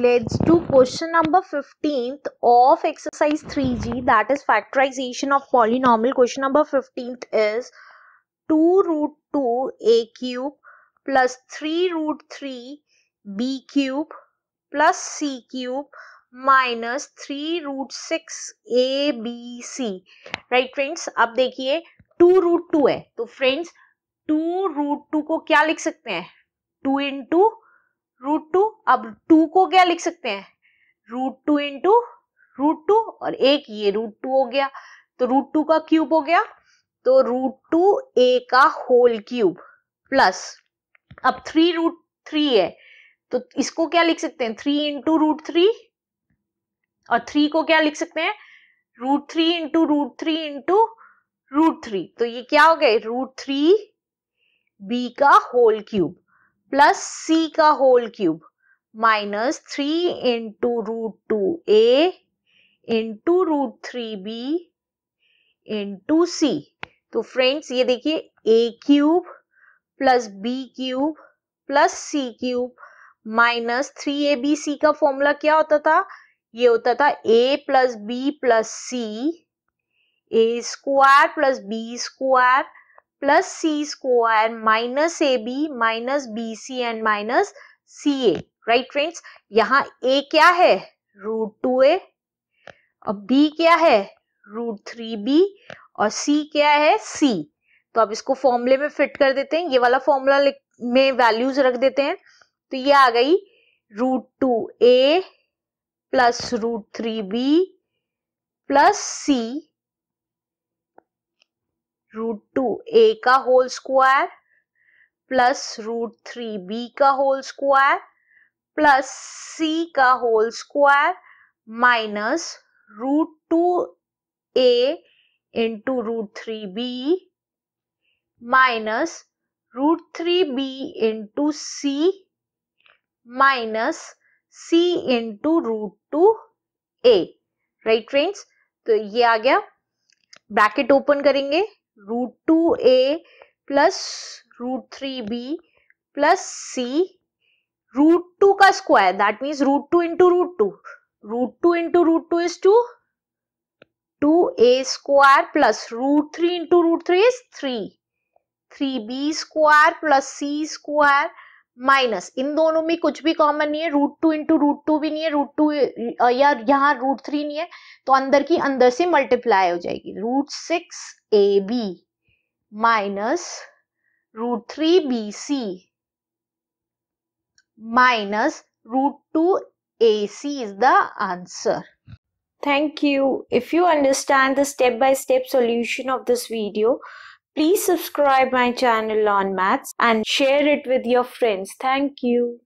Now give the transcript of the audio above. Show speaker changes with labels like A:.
A: let's do question number 15th of exercise 3g that is factorization of polynomial question number 15th is 2 root 2 a cube plus 3 root 3 b cube plus c cube minus three root six A B C right friends अब देखिए to root to है तो friends to root to को क्या लिख सकते हैं two into root two अब टू को क्या लिख सकते हैं root two into root two और एक ये रूट टू हो गया तो रूट टू का क्यूब हो गया तो रूट टू ए का होल क्यूब प्लस अब थ्री रूट थ्री है तो इसको क्या लिख सकते हैं थ्री इंटू रूट थ्री और थ्री को क्या लिख सकते हैं root three into root three into root three तो ये क्या हो गए रूट थ्री बी का होल क्यूब प्लस सी का whole cube minus three into root two A into root three B into C तो फ्रेंड्स ये देखिए ए cube plus B cube plus C cube minus three A B C का formula क्या होता था ये होता था A plus B plus C A square plus B square plus C square minus A B minus B C and minus C A right friends यहाँ A क्या है रूट टू ए और बी क्या है रूट थ्री बी और सी क्या है सी तो अब इसको फॉर्मूले में फिट कर देते हैं ये वाला फॉर्मूला में वैल्यूज रख देते हैं तो ये आ गई root two A plus root three B plus C root two A का whole square plus root three B का होल स्क्वायर प्लस सी का whole square minus root two A into root three B minus root three B into C minus C into root two A right friends तो ये आ गया bracket open करेंगे root two A plus root three B plus C root to का square that means root two into root two root two into root two is two two A square plus root three into root three is three three B square plus C square minus इन दोनों में कुछ भी common नहीं है root two into root two भी नहीं है रूट टू या यहाँ रूट थ्री नहीं है तो अंदर की अंदर से मल्टीप्लाई हो जाएगी root six A B minus root three B C minus root two A C is the answer thank you if you understand the step by step solution of this video Please subscribe my channel on maths and share it with your friends. Thank you.